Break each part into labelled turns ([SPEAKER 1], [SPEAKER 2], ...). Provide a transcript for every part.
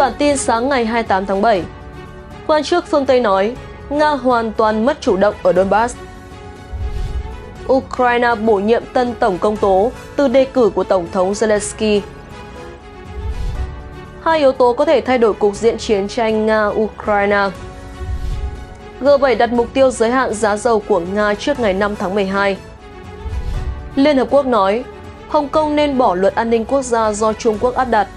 [SPEAKER 1] Bản tin sáng ngày 28 tháng 7 Quan chức phương Tây nói Nga hoàn toàn mất chủ động ở Donbass Ukraine bổ nhiệm tân tổng công tố từ đề cử của Tổng thống Zelensky Hai yếu tố có thể thay đổi cục diện chiến tranh Nga-Ukraine G7 đặt mục tiêu giới hạn giá dầu của Nga trước ngày 5 tháng 12 Liên Hợp Quốc nói Hồng Kông nên bỏ luật an ninh quốc gia do Trung Quốc áp đặt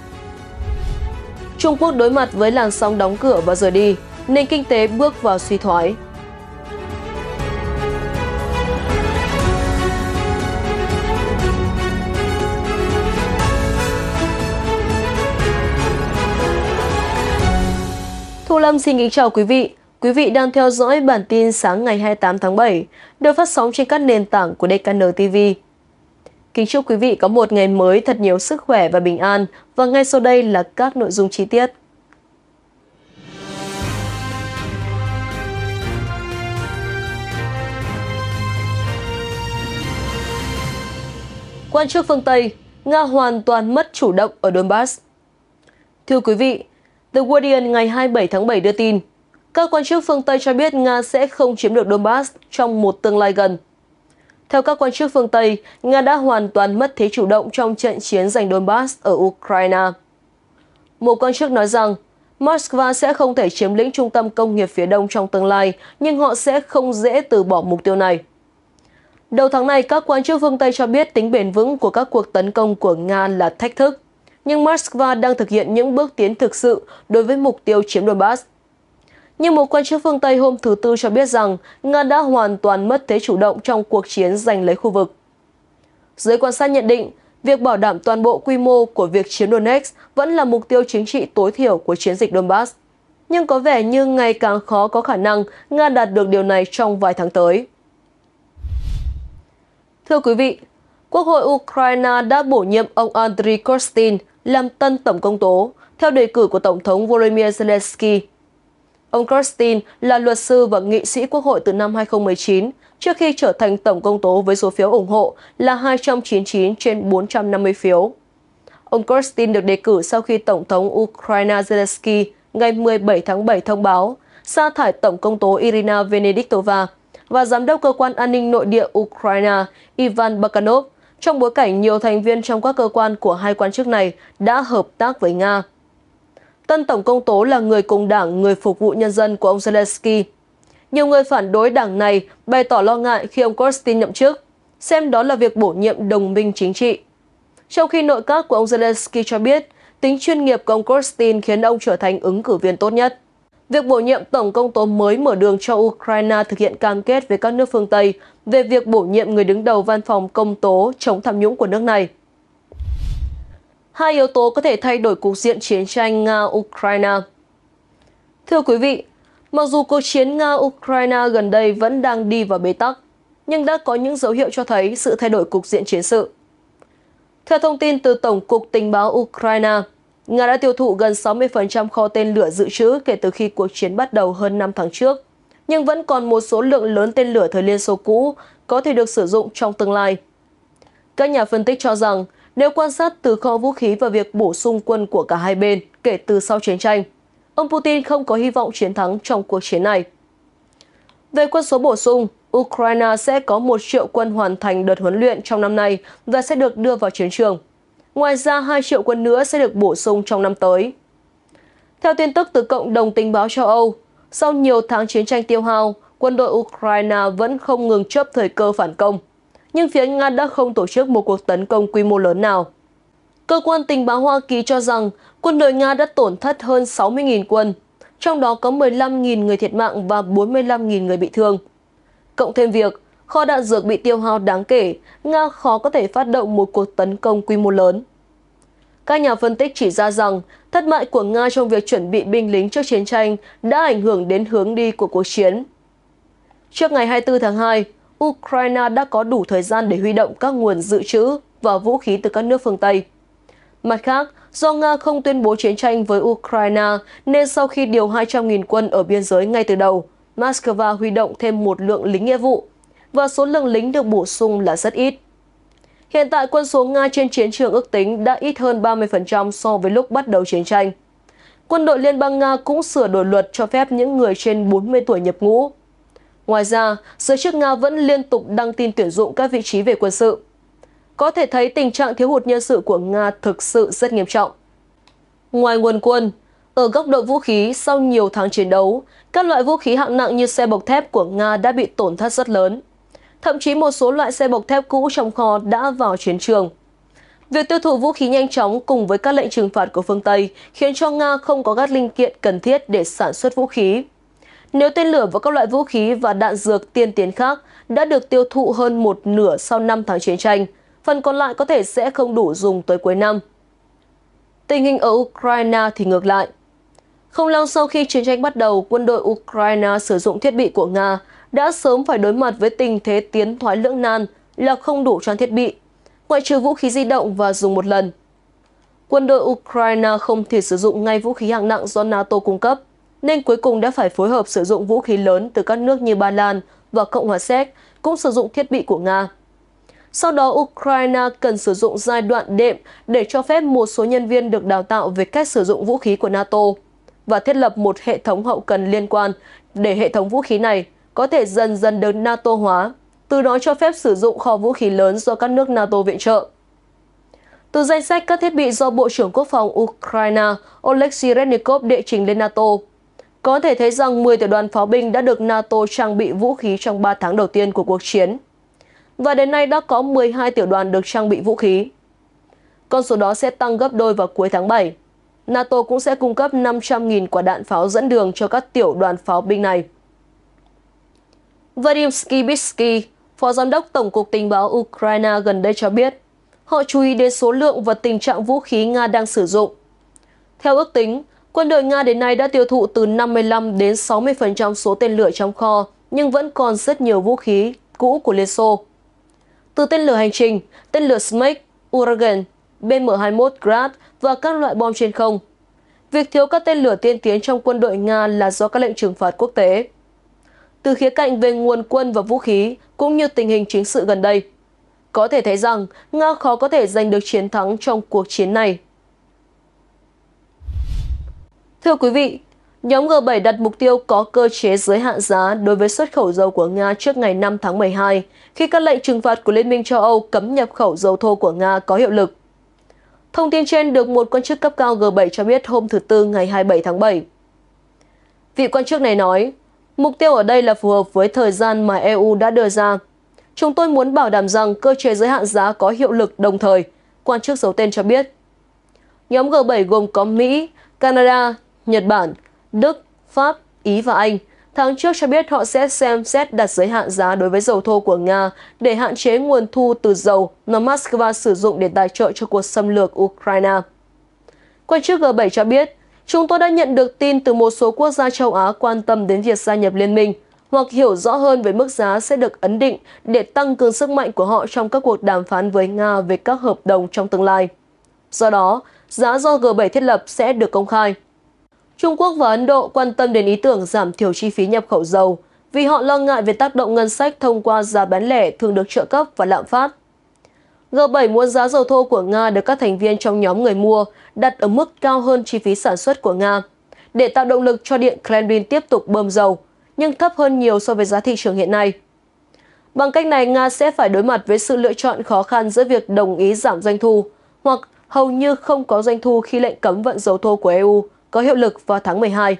[SPEAKER 1] Trung Quốc đối mặt với làn sóng đóng cửa và rời đi, nền kinh tế bước vào suy thoái. Thu Lâm xin kính chào quý vị. Quý vị đang theo dõi bản tin sáng ngày 28 tháng 7, được phát sóng trên các nền tảng của DKN TV. Kính chúc quý vị có một ngày mới thật nhiều sức khỏe và bình an. Và ngay sau đây là các nội dung chi tiết. Quan chức phương Tây, Nga hoàn toàn mất chủ động ở Donbass. Thưa quý vị, The Guardian ngày 27 tháng 7 đưa tin, các quan chức phương Tây cho biết Nga sẽ không chiếm được Donbass trong một tương lai gần. Theo các quan chức phương Tây, Nga đã hoàn toàn mất thế chủ động trong trận chiến giành Donbass ở Ukraine. Một quan chức nói rằng, Moscow sẽ không thể chiếm lĩnh trung tâm công nghiệp phía đông trong tương lai, nhưng họ sẽ không dễ từ bỏ mục tiêu này. Đầu tháng này, các quan chức phương Tây cho biết tính bền vững của các cuộc tấn công của Nga là thách thức. Nhưng Moscow đang thực hiện những bước tiến thực sự đối với mục tiêu chiếm Donbass. Nhưng một quan chức phương Tây hôm thứ Tư cho biết rằng Nga đã hoàn toàn mất thế chủ động trong cuộc chiến giành lấy khu vực. Giới quan sát nhận định, việc bảo đảm toàn bộ quy mô của việc chiếm Donetsk vẫn là mục tiêu chính trị tối thiểu của chiến dịch Donbass. Nhưng có vẻ như ngày càng khó có khả năng Nga đạt được điều này trong vài tháng tới. Thưa quý vị, Quốc hội Ukraine đã bổ nhiệm ông Andriy Kostin làm tân tổng công tố theo đề cử của Tổng thống Volodymyr Zelensky Ông Kirstein là luật sư và nghị sĩ Quốc hội từ năm 2019, trước khi trở thành tổng công tố với số phiếu ủng hộ là 299 trên 450 phiếu. Ông Kirstein được đề cử sau khi Tổng thống Ukraine Zelensky ngày 17 tháng 7 thông báo sa thải Tổng công tố Irina Venediktova và Giám đốc Cơ quan An ninh Nội địa Ukraine Ivan Bakanov trong bối cảnh nhiều thành viên trong các cơ quan của hai quan chức này đã hợp tác với Nga. Tân Tổng công tố là người cùng đảng, người phục vụ nhân dân của ông Zelensky. Nhiều người phản đối đảng này bày tỏ lo ngại khi ông Kostin nhậm chức, xem đó là việc bổ nhiệm đồng minh chính trị. Trong khi nội các của ông Zelensky cho biết, tính chuyên nghiệp của ông Kostin khiến ông trở thành ứng cử viên tốt nhất. Việc bổ nhiệm Tổng công tố mới mở đường cho Ukraine thực hiện cam kết với các nước phương Tây về việc bổ nhiệm người đứng đầu văn phòng công tố chống tham nhũng của nước này hai yếu tố có thể thay đổi cục diện chiến tranh Nga-Ukraine. Thưa quý vị, mặc dù cuộc chiến Nga-Ukraine gần đây vẫn đang đi vào bế tắc, nhưng đã có những dấu hiệu cho thấy sự thay đổi cục diện chiến sự. Theo thông tin từ Tổng cục Tình báo Ukraine, Nga đã tiêu thụ gần 60% kho tên lửa dự trữ kể từ khi cuộc chiến bắt đầu hơn 5 tháng trước, nhưng vẫn còn một số lượng lớn tên lửa thời Liên Xô cũ có thể được sử dụng trong tương lai. Các nhà phân tích cho rằng, nếu quan sát từ kho vũ khí và việc bổ sung quân của cả hai bên kể từ sau chiến tranh, ông Putin không có hy vọng chiến thắng trong cuộc chiến này. Về quân số bổ sung, Ukraine sẽ có 1 triệu quân hoàn thành đợt huấn luyện trong năm nay và sẽ được đưa vào chiến trường. Ngoài ra, 2 triệu quân nữa sẽ được bổ sung trong năm tới. Theo tin tức từ Cộng đồng Tình báo châu Âu, sau nhiều tháng chiến tranh tiêu hao, quân đội Ukraine vẫn không ngừng chớp thời cơ phản công – nhưng phía Nga đã không tổ chức một cuộc tấn công quy mô lớn nào. Cơ quan tình báo Hoa Kỳ cho rằng quân đội Nga đã tổn thất hơn 60.000 quân, trong đó có 15.000 người thiệt mạng và 45.000 người bị thương. Cộng thêm việc, kho đạn dược bị tiêu hao đáng kể, Nga khó có thể phát động một cuộc tấn công quy mô lớn. Các nhà phân tích chỉ ra rằng thất bại của Nga trong việc chuẩn bị binh lính trước chiến tranh đã ảnh hưởng đến hướng đi của cuộc chiến. Trước ngày 24 tháng 2, Ukraine đã có đủ thời gian để huy động các nguồn dự trữ và vũ khí từ các nước phương Tây. Mặt khác, do Nga không tuyên bố chiến tranh với Ukraine, nên sau khi điều 200.000 quân ở biên giới ngay từ đầu, Moscow huy động thêm một lượng lính nghĩa vụ, và số lượng lính được bổ sung là rất ít. Hiện tại, quân số Nga trên chiến trường ước tính đã ít hơn 30% so với lúc bắt đầu chiến tranh. Quân đội Liên bang Nga cũng sửa đổi luật cho phép những người trên 40 tuổi nhập ngũ Ngoài ra, giới chức Nga vẫn liên tục đăng tin tuyển dụng các vị trí về quân sự. Có thể thấy tình trạng thiếu hụt nhân sự của Nga thực sự rất nghiêm trọng. Ngoài nguồn quân, ở góc độ vũ khí, sau nhiều tháng chiến đấu, các loại vũ khí hạng nặng như xe bọc thép của Nga đã bị tổn thất rất lớn. Thậm chí một số loại xe bọc thép cũ trong kho đã vào chiến trường. Việc tiêu thụ vũ khí nhanh chóng cùng với các lệnh trừng phạt của phương Tây khiến cho Nga không có các linh kiện cần thiết để sản xuất vũ khí. Nếu tên lửa và các loại vũ khí và đạn dược tiên tiến khác đã được tiêu thụ hơn một nửa sau 5 tháng chiến tranh, phần còn lại có thể sẽ không đủ dùng tới cuối năm. Tình hình ở Ukraine thì ngược lại. Không lâu sau khi chiến tranh bắt đầu, quân đội Ukraine sử dụng thiết bị của Nga đã sớm phải đối mặt với tình thế tiến thoái lưỡng nan là không đủ trang thiết bị, ngoại trừ vũ khí di động và dùng một lần. Quân đội Ukraine không thể sử dụng ngay vũ khí hạng nặng do NATO cung cấp, nên cuối cùng đã phải phối hợp sử dụng vũ khí lớn từ các nước như Ba Lan và Cộng hòa Séc, cũng sử dụng thiết bị của Nga. Sau đó, Ukraine cần sử dụng giai đoạn đệm để cho phép một số nhân viên được đào tạo về cách sử dụng vũ khí của NATO và thiết lập một hệ thống hậu cần liên quan để hệ thống vũ khí này có thể dần dần được NATO hóa, từ đó cho phép sử dụng kho vũ khí lớn do các nước NATO viện trợ. Từ danh sách các thiết bị do Bộ trưởng Quốc phòng Ukraine Oleksiy Reznikov đệ trình lên NATO, có thể thấy rằng 10 tiểu đoàn pháo binh đã được NATO trang bị vũ khí trong 3 tháng đầu tiên của cuộc chiến. Và đến nay đã có 12 tiểu đoàn được trang bị vũ khí. Con số đó sẽ tăng gấp đôi vào cuối tháng 7. NATO cũng sẽ cung cấp 500.000 quả đạn pháo dẫn đường cho các tiểu đoàn pháo binh này. Vadim Skibitsky, Phó Giám đốc Tổng cục Tình báo Ukraine gần đây cho biết, họ chú ý đến số lượng và tình trạng vũ khí Nga đang sử dụng. Theo ước tính, Quân đội Nga đến nay đã tiêu thụ từ 55 đến 60% số tên lửa trong kho, nhưng vẫn còn rất nhiều vũ khí cũ của Liên Xô. Từ tên lửa hành trình, tên lửa Smek, Uragan, BM-21 Grad và các loại bom trên không. Việc thiếu các tên lửa tiên tiến trong quân đội Nga là do các lệnh trừng phạt quốc tế. Từ khía cạnh về nguồn quân và vũ khí, cũng như tình hình chính sự gần đây, có thể thấy rằng Nga khó có thể giành được chiến thắng trong cuộc chiến này. Thưa quý vị, nhóm G7 đặt mục tiêu có cơ chế giới hạn giá đối với xuất khẩu dầu của Nga trước ngày 5 tháng 12, khi các lệnh trừng phạt của Liên minh châu Âu cấm nhập khẩu dầu thô của Nga có hiệu lực. Thông tin trên được một quan chức cấp cao G7 cho biết hôm thứ Tư ngày 27 tháng 7. Vị quan chức này nói, mục tiêu ở đây là phù hợp với thời gian mà EU đã đưa ra. Chúng tôi muốn bảo đảm rằng cơ chế giới hạn giá có hiệu lực đồng thời, quan chức giấu tên cho biết. Nhóm G7 gồm có Mỹ, Canada, Nhật Bản, Đức, Pháp, Ý và Anh tháng trước cho biết họ sẽ xem xét đặt giới hạn giá đối với dầu thô của Nga để hạn chế nguồn thu từ dầu mà Moscow sử dụng để tài trợ cho cuộc xâm lược Ukraine. Quan chức G7 cho biết, chúng tôi đã nhận được tin từ một số quốc gia châu Á quan tâm đến việc gia nhập liên minh hoặc hiểu rõ hơn về mức giá sẽ được ấn định để tăng cường sức mạnh của họ trong các cuộc đàm phán với Nga về các hợp đồng trong tương lai. Do đó, giá do G7 thiết lập sẽ được công khai. Trung Quốc và Ấn Độ quan tâm đến ý tưởng giảm thiểu chi phí nhập khẩu dầu vì họ lo ngại về tác động ngân sách thông qua giá bán lẻ thường được trợ cấp và lạm phát. G7 muốn giá dầu thô của Nga được các thành viên trong nhóm người mua đặt ở mức cao hơn chi phí sản xuất của Nga để tạo động lực cho Điện Kremlin tiếp tục bơm dầu, nhưng thấp hơn nhiều so với giá thị trường hiện nay. Bằng cách này, Nga sẽ phải đối mặt với sự lựa chọn khó khăn giữa việc đồng ý giảm doanh thu hoặc hầu như không có doanh thu khi lệnh cấm vận dầu thô của EU có hiệu lực vào tháng 12.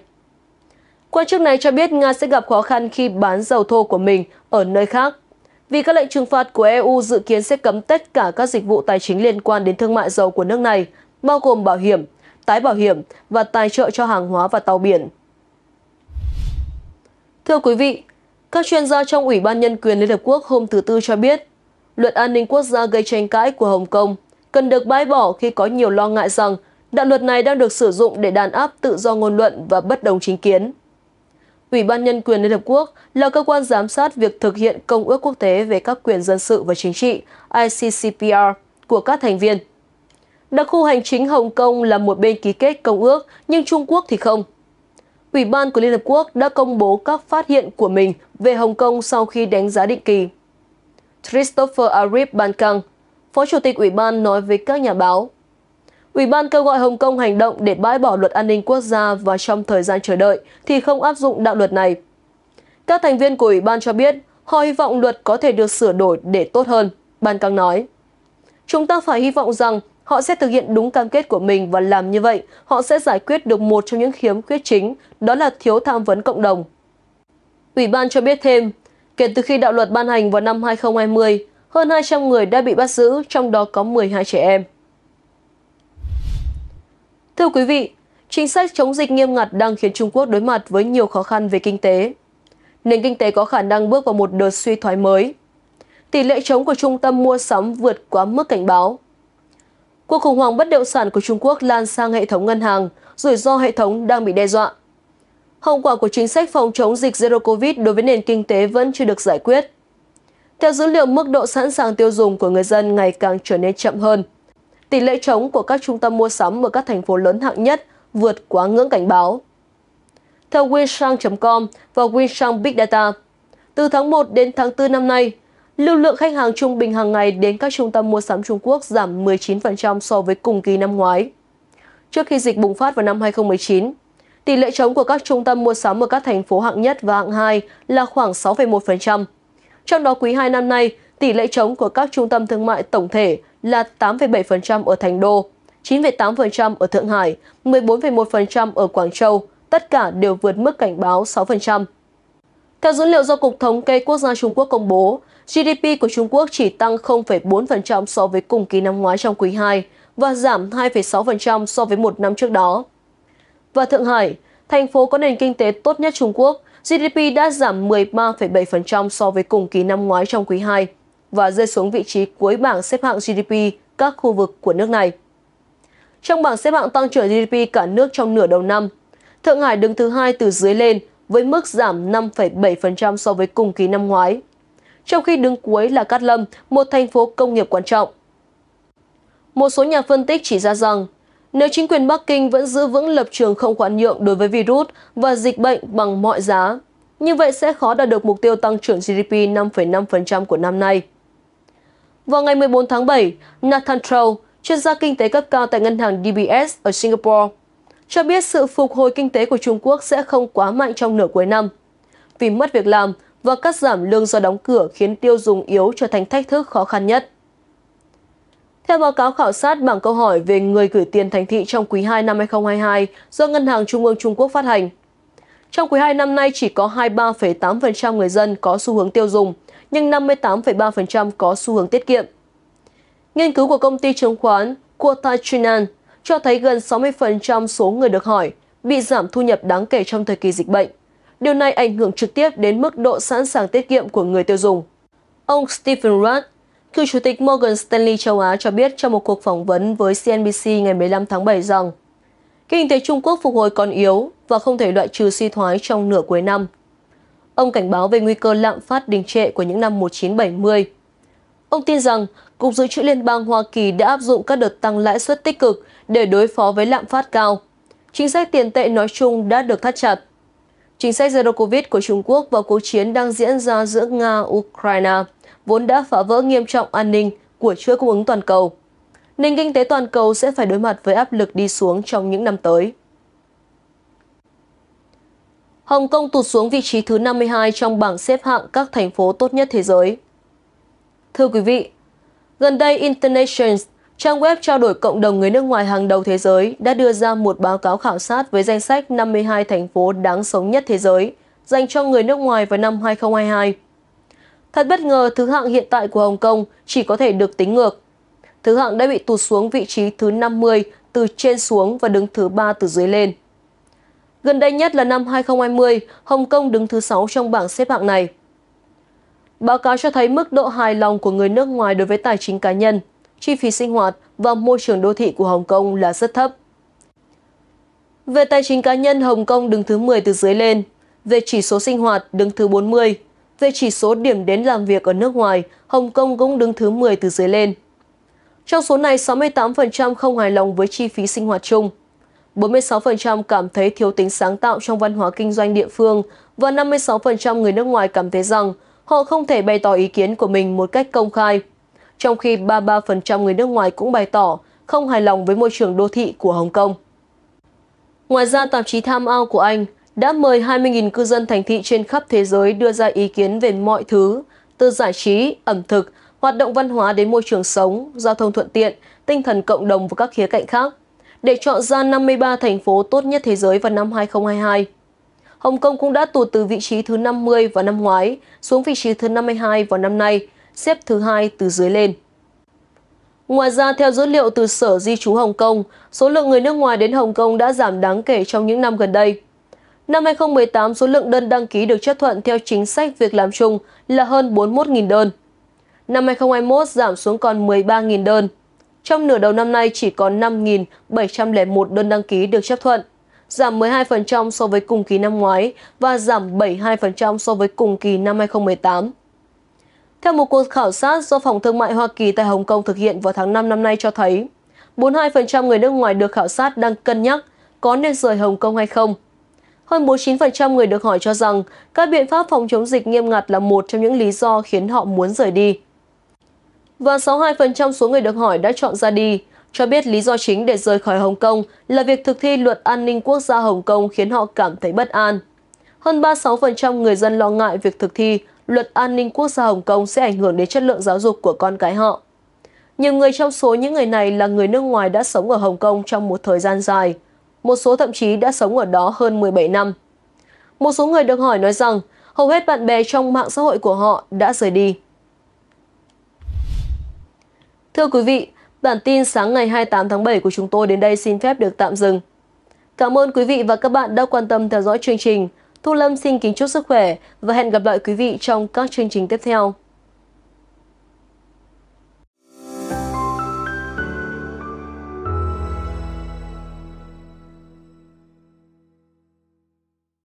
[SPEAKER 1] Quan chức này cho biết Nga sẽ gặp khó khăn khi bán dầu thô của mình ở nơi khác vì các lệnh trừng phạt của EU dự kiến sẽ cấm tất cả các dịch vụ tài chính liên quan đến thương mại dầu của nước này, bao gồm bảo hiểm, tái bảo hiểm và tài trợ cho hàng hóa và tàu biển. Thưa quý vị, các chuyên gia trong Ủy ban Nhân quyền Liên Hợp Quốc hôm thứ Tư cho biết, luật an ninh quốc gia gây tranh cãi của Hồng Kông cần được bãi bỏ khi có nhiều lo ngại rằng Đạo luật này đang được sử dụng để đàn áp tự do ngôn luận và bất đồng chính kiến. Ủy ban Nhân quyền Liên Hợp Quốc là cơ quan giám sát việc thực hiện Công ước Quốc tế về các quyền dân sự và chính trị ICCPR của các thành viên. Đặc khu hành chính Hồng Kông là một bên ký kết công ước, nhưng Trung Quốc thì không. Ủy ban của Liên Hợp Quốc đã công bố các phát hiện của mình về Hồng Kông sau khi đánh giá định kỳ. Christopher Arif Bankang, Phó Chủ tịch Ủy ban nói với các nhà báo, Ủy ban kêu gọi Hồng Kông hành động để bãi bỏ luật an ninh quốc gia và trong thời gian chờ đợi thì không áp dụng đạo luật này. Các thành viên của Ủy ban cho biết họ hy vọng luật có thể được sửa đổi để tốt hơn, Ban Căng nói. Chúng ta phải hy vọng rằng họ sẽ thực hiện đúng cam kết của mình và làm như vậy, họ sẽ giải quyết được một trong những khiếm khuyết chính, đó là thiếu tham vấn cộng đồng. Ủy ban cho biết thêm, kể từ khi đạo luật ban hành vào năm 2020, hơn 200 người đã bị bắt giữ, trong đó có 12 trẻ em. Thưa quý vị, chính sách chống dịch nghiêm ngặt đang khiến Trung Quốc đối mặt với nhiều khó khăn về kinh tế. Nền kinh tế có khả năng bước vào một đợt suy thoái mới. Tỷ lệ chống của trung tâm mua sắm vượt quá mức cảnh báo. Cuộc khủng hoảng bất động sản của Trung Quốc lan sang hệ thống ngân hàng, rủi ro hệ thống đang bị đe dọa. Hậu quả của chính sách phòng chống dịch Zero Covid đối với nền kinh tế vẫn chưa được giải quyết. Theo dữ liệu, mức độ sẵn sàng tiêu dùng của người dân ngày càng trở nên chậm hơn tỷ lệ trống của các trung tâm mua sắm ở các thành phố lớn hạng nhất vượt quá ngưỡng cảnh báo. Theo Winshang.com và Winshang Big Data, từ tháng 1 đến tháng 4 năm nay, lưu lượng khách hàng trung bình hàng ngày đến các trung tâm mua sắm Trung Quốc giảm 19% so với cùng kỳ năm ngoái. Trước khi dịch bùng phát vào năm 2019, tỷ lệ trống của các trung tâm mua sắm ở các thành phố hạng nhất và hạng 2 là khoảng 6,1%. Trong đó quý 2 năm nay, tỷ lệ trống của các trung tâm thương mại tổng thể là 8,7% ở Thành Đô, 9,8% ở Thượng Hải, 14,1% ở Quảng Châu, tất cả đều vượt mức cảnh báo 6%. Theo dữ liệu do Cục Thống kê Quốc gia Trung Quốc công bố, GDP của Trung Quốc chỉ tăng 0,4% so với cùng kỳ năm ngoái trong quý 2 và giảm 2,6% so với một năm trước đó. Và Thượng Hải, thành phố có nền kinh tế tốt nhất Trung Quốc, GDP đã giảm 13,7% so với cùng kỳ năm ngoái trong quý 2 và rơi xuống vị trí cuối bảng xếp hạng GDP các khu vực của nước này. Trong bảng xếp hạng tăng trưởng GDP cả nước trong nửa đầu năm, Thượng Hải đứng thứ hai từ dưới lên với mức giảm 5,7% so với cùng kỳ năm ngoái. Trong khi đứng cuối là Cát Lâm, một thành phố công nghiệp quan trọng. Một số nhà phân tích chỉ ra rằng, nếu chính quyền Bắc Kinh vẫn giữ vững lập trường không khoan nhượng đối với virus và dịch bệnh bằng mọi giá, như vậy sẽ khó đạt được mục tiêu tăng trưởng GDP 5,5% của năm nay. Vào ngày 14 tháng 7, Nathan Trow, chuyên gia kinh tế cấp cao tại ngân hàng DBS ở Singapore, cho biết sự phục hồi kinh tế của Trung Quốc sẽ không quá mạnh trong nửa cuối năm. Vì mất việc làm và cắt giảm lương do đóng cửa khiến tiêu dùng yếu trở thành thách thức khó khăn nhất. Theo báo cáo khảo sát bằng câu hỏi về người gửi tiền thành thị trong quý 2 năm 2022 do Ngân hàng Trung ương Trung Quốc phát hành, trong quý 2 năm nay chỉ có 23,8% người dân có xu hướng tiêu dùng, nhưng 58,3% có xu hướng tiết kiệm. Nghiên cứu của công ty chứng khoán Quotachinan cho thấy gần 60% số người được hỏi bị giảm thu nhập đáng kể trong thời kỳ dịch bệnh. Điều này ảnh hưởng trực tiếp đến mức độ sẵn sàng tiết kiệm của người tiêu dùng. Ông Stephen Rudd, cựu chủ tịch Morgan Stanley châu Á cho biết trong một cuộc phỏng vấn với CNBC ngày 15 tháng 7 rằng kinh tế Trung Quốc phục hồi còn yếu và không thể loại trừ suy thoái trong nửa cuối năm. Ông cảnh báo về nguy cơ lạm phát đình trệ của những năm 1970. Ông tin rằng Cục Dự trữ Liên bang Hoa Kỳ đã áp dụng các đợt tăng lãi suất tích cực để đối phó với lạm phát cao. Chính sách tiền tệ nói chung đã được thắt chặt. Chính sách Zero Covid của Trung Quốc và cuộc chiến đang diễn ra giữa Nga-Ukraine vốn đã phá vỡ nghiêm trọng an ninh của chuỗi cung ứng toàn cầu. Nền kinh tế toàn cầu sẽ phải đối mặt với áp lực đi xuống trong những năm tới. Hồng Kông tụt xuống vị trí thứ 52 trong bảng xếp hạng các thành phố tốt nhất thế giới. Thưa quý vị, gần đây Internations, trang web trao đổi cộng đồng người nước ngoài hàng đầu thế giới, đã đưa ra một báo cáo khảo sát với danh sách 52 thành phố đáng sống nhất thế giới dành cho người nước ngoài vào năm 2022. Thật bất ngờ, thứ hạng hiện tại của Hồng Kông chỉ có thể được tính ngược. Thứ hạng đã bị tụt xuống vị trí thứ 50 từ trên xuống và đứng thứ 3 từ dưới lên. Gần đây nhất là năm 2020, Hồng Kông đứng thứ 6 trong bảng xếp hạng này. Báo cáo cho thấy mức độ hài lòng của người nước ngoài đối với tài chính cá nhân, chi phí sinh hoạt và môi trường đô thị của Hồng Kông là rất thấp. Về tài chính cá nhân, Hồng Kông đứng thứ 10 từ dưới lên. Về chỉ số sinh hoạt, đứng thứ 40. Về chỉ số điểm đến làm việc ở nước ngoài, Hồng Kông cũng đứng thứ 10 từ dưới lên. Trong số này, 68% không hài lòng với chi phí sinh hoạt chung. 46% cảm thấy thiếu tính sáng tạo trong văn hóa kinh doanh địa phương và 56% người nước ngoài cảm thấy rằng họ không thể bày tỏ ý kiến của mình một cách công khai. Trong khi 33% người nước ngoài cũng bày tỏ không hài lòng với môi trường đô thị của Hồng Kông. Ngoài ra, tạp chí Tham Out của Anh đã mời 20.000 cư dân thành thị trên khắp thế giới đưa ra ý kiến về mọi thứ, từ giải trí, ẩm thực, hoạt động văn hóa đến môi trường sống, giao thông thuận tiện, tinh thần cộng đồng và các khía cạnh khác để chọn ra 53 thành phố tốt nhất thế giới vào năm 2022. Hồng Kông cũng đã tụt từ vị trí thứ 50 vào năm ngoái xuống vị trí thứ 52 vào năm nay, xếp thứ hai từ dưới lên. Ngoài ra, theo dữ liệu từ Sở Di trú Hồng Kông, số lượng người nước ngoài đến Hồng Kông đã giảm đáng kể trong những năm gần đây. Năm 2018, số lượng đơn đăng ký được chấp thuận theo chính sách việc làm chung là hơn 41.000 đơn. Năm 2021 giảm xuống còn 13.000 đơn trong nửa đầu năm nay chỉ có 5.701 đơn đăng ký được chấp thuận, giảm 12% so với cùng kỳ năm ngoái và giảm 72% so với cùng kỳ năm 2018. Theo một cuộc khảo sát do Phòng Thương mại Hoa Kỳ tại Hồng Kông thực hiện vào tháng 5 năm nay cho thấy, 42% người nước ngoài được khảo sát đang cân nhắc có nên rời Hồng Kông hay không. Hơn 49% người được hỏi cho rằng các biện pháp phòng chống dịch nghiêm ngặt là một trong những lý do khiến họ muốn rời đi và 62% số người được hỏi đã chọn ra đi, cho biết lý do chính để rời khỏi Hồng Kông là việc thực thi luật an ninh quốc gia Hồng Kông khiến họ cảm thấy bất an. Hơn 36% người dân lo ngại việc thực thi luật an ninh quốc gia Hồng Kông sẽ ảnh hưởng đến chất lượng giáo dục của con cái họ. Nhiều người trong số những người này là người nước ngoài đã sống ở Hồng Kông trong một thời gian dài, một số thậm chí đã sống ở đó hơn 17 năm. Một số người được hỏi nói rằng hầu hết bạn bè trong mạng xã hội của họ đã rời đi. Thưa quý vị, bản tin sáng ngày 28 tháng 7 của chúng tôi đến đây xin phép được tạm dừng. Cảm ơn quý vị và các bạn đã quan tâm theo dõi chương trình. Thu Lâm xin kính chúc sức khỏe và hẹn gặp lại quý vị trong các chương trình tiếp theo.